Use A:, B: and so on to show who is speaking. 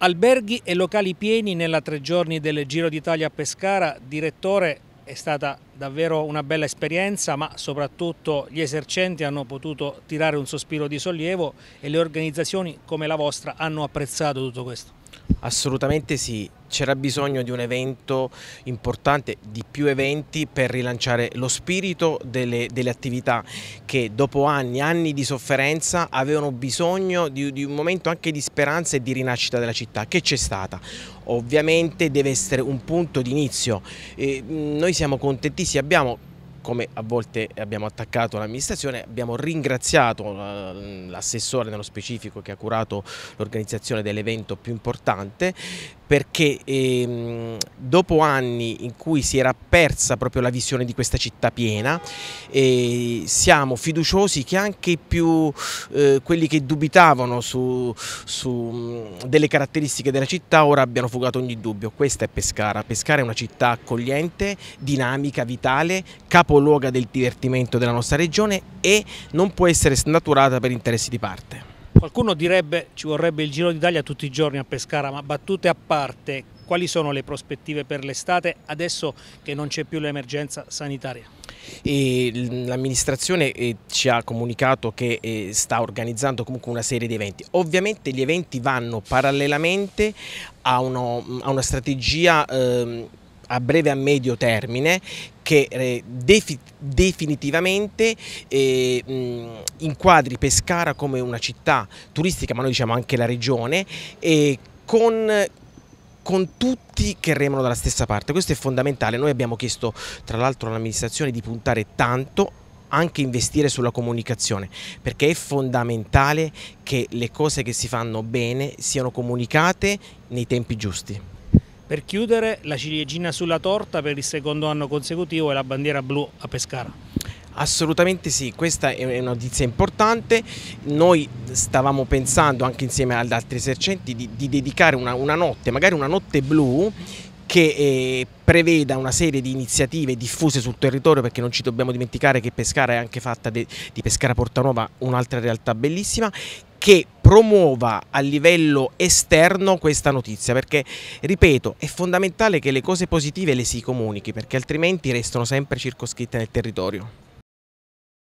A: Alberghi e locali pieni nella tre giorni del Giro d'Italia a Pescara. Direttore, è stata davvero una bella esperienza, ma soprattutto gli esercenti hanno potuto tirare un sospiro di sollievo e le organizzazioni come la vostra hanno apprezzato tutto questo. Assolutamente sì, c'era bisogno di un evento importante, di
B: più eventi per rilanciare lo spirito delle, delle attività che dopo anni, anni di sofferenza avevano bisogno di, di un momento anche di speranza e di rinascita della città che c'è stata. Ovviamente deve essere un punto di inizio. noi siamo contentissimi, abbiamo come a volte abbiamo attaccato l'amministrazione, abbiamo ringraziato eh, l'assessore nello specifico che ha curato l'organizzazione dell'evento più importante perché ehm, dopo anni in cui si era persa proprio la visione di questa città piena, eh, siamo fiduciosi che anche più eh, quelli che dubitavano su, su delle caratteristiche della città ora abbiano fugato ogni dubbio. Questa è Pescara. Pescara è una città accogliente, dinamica, vitale, capoluoga del divertimento della nostra regione e non può essere snaturata per interessi di parte.
A: Qualcuno direbbe ci vorrebbe il Giro d'Italia tutti i giorni a Pescara, ma battute a parte, quali sono le prospettive per l'estate adesso che non c'è più l'emergenza sanitaria?
B: l'amministrazione eh, ci ha comunicato che eh, sta organizzando comunque una serie di eventi. Ovviamente gli eventi vanno parallelamente a, uno, a una strategia ehm, a breve e a medio termine che eh, definitivamente eh, inquadri Pescara come una città turistica, ma noi diciamo anche la regione, con con tutti che remano dalla stessa parte. Questo è fondamentale. Noi abbiamo chiesto tra l'altro all'amministrazione di puntare tanto anche investire sulla comunicazione perché è fondamentale che le cose che si fanno bene siano comunicate nei tempi giusti.
A: Per chiudere, la ciliegina sulla torta per il secondo anno consecutivo e la bandiera blu a Pescara. Assolutamente sì, questa è una notizia
B: importante, noi stavamo pensando anche insieme ad altri esercenti di, di dedicare una, una, notte, magari una notte blu che eh, preveda una serie di iniziative diffuse sul territorio perché non ci dobbiamo dimenticare che Pescara è anche fatta de, di Pescara Portanova un'altra realtà bellissima che promuova a livello esterno questa notizia perché ripeto è fondamentale che le cose positive le si comunichi perché altrimenti restano sempre circoscritte nel territorio.